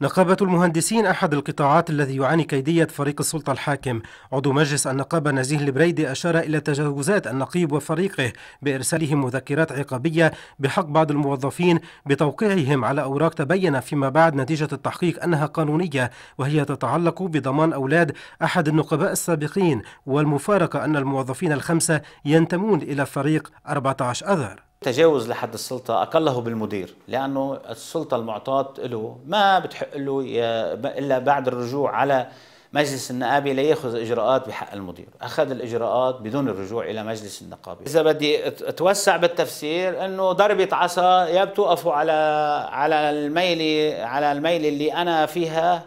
نقابة المهندسين أحد القطاعات الذي يعاني كيدية فريق السلطة الحاكم عضو مجلس النقابة نزيه البريدي أشار إلى تجاوزات النقيب وفريقه بإرسالهم مذكرات عقابية بحق بعض الموظفين بتوقيعهم على أوراق تبين فيما بعد نتيجة التحقيق أنها قانونية وهي تتعلق بضمان أولاد أحد النقباء السابقين والمفارقة أن الموظفين الخمسة ينتمون إلى فريق 14 أذر تجاوز لحد السلطة أقله بالمدير لأنه السلطة المعطاة له ما بتحق له إلا بعد الرجوع على مجلس النقابي ليأخذ إجراءات بحق المدير أخذ الإجراءات بدون الرجوع إلى مجلس النقابي إذا بدي أتوسع بالتفسير أنه ضربة عصا يا بتوقفوا على على الميلة على الميلة اللي أنا فيها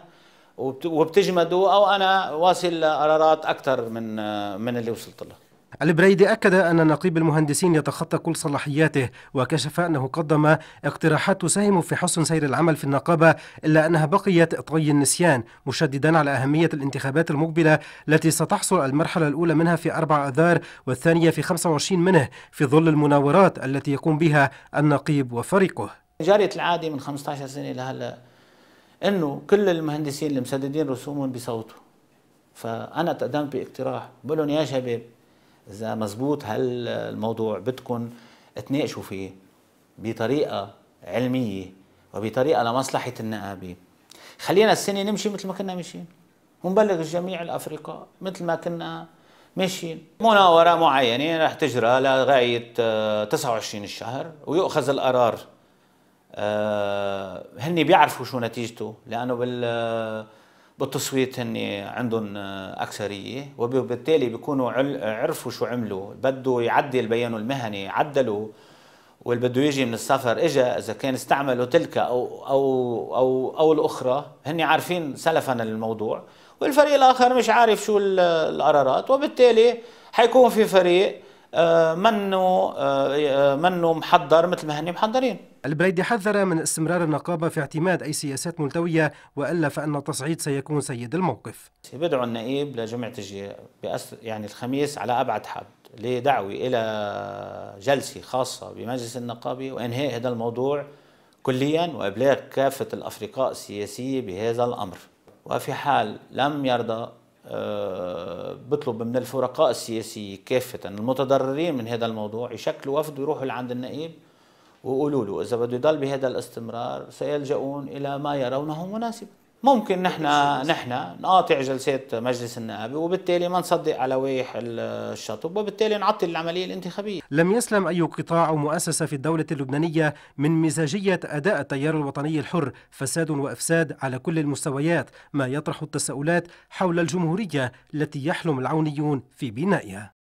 وبتجمدوا أو أنا واصل لقرارات أكثر من من اللي وصلت لها البريدي أكد أن نقيب المهندسين يتخطى كل صلاحياته وكشف أنه قدم اقتراحات تساهم في حسن سير العمل في النقابة إلا أنها بقيت طي النسيان مشددا على أهمية الانتخابات المقبلة التي ستحصل المرحلة الأولى منها في 4 أذار والثانية في 25 منه في ظل المناورات التي يقوم بها النقيب وفريقه جارية العادي من 15 سنة لهلا أنه كل المهندسين اللي مسددين رسومهم بصوته فأنا تقدمت باقتراح بقول لهم يا شباب اذا مزبوط هل الموضوع بدكم تناقشوا فيه بطريقه علميه وبطريقه لمصلحه النقابه خلينا السنه نمشي مثل ما كنا ماشيين ونبلغ الجميع الافرقاء مثل ما كنا ماشيين مناورة معينة رح تجرى لغاية 29 آه، الشهر ويؤخذ القرار آه، هن بيعرفوا شو نتيجته لأنه بال آه، بالتصويت هن عندهم أكثرية وبالتالي بيكونوا عرفوا شو عملوا بده يعدل بيانه المهني عدلوا واللي بده يجي من السفر اجى اذا كان استعملوا تلك او او او او الاخرى هن عارفين سلفا الموضوع والفريق الاخر مش عارف شو القرارات وبالتالي حيكون في فريق منه آه، منه آه، آه، محضر مثل ما هن محضرين البريدي حذر من استمرار النقابة في اعتماد أي سياسات ملتوية وإلا فإن التصعيد سيكون سيد الموقف بدعو النائب لجمعه الجهة يعني الخميس على أبعد حد لدعوة إلى جلسة خاصة بمجلس النقابة وإنهاء هذا الموضوع كليا وإبلاغ كافة الأفرقاء السياسية بهذا الأمر وفي حال لم يرضى آه، بطلب من الفرقاء السياسيين كافة المتضررين من هذا الموضوع يشكلوا وفد ويروحوا لعند النائب ويقولوا له إذا بده يضل بهذا الاستمرار سيلجؤون إلى ما يرونه مناسبا ممكن نحن نحن نقاطع جلسات مجلس النواب وبالتالي ما نصدق على ويح الشطب وبالتالي نعطل العمليه الانتخابيه. لم يسلم اي قطاع او مؤسسه في الدوله اللبنانيه من مزاجيه اداء التيار الوطني الحر، فساد وافساد على كل المستويات، ما يطرح التساؤلات حول الجمهوريه التي يحلم العونيون في بنائها.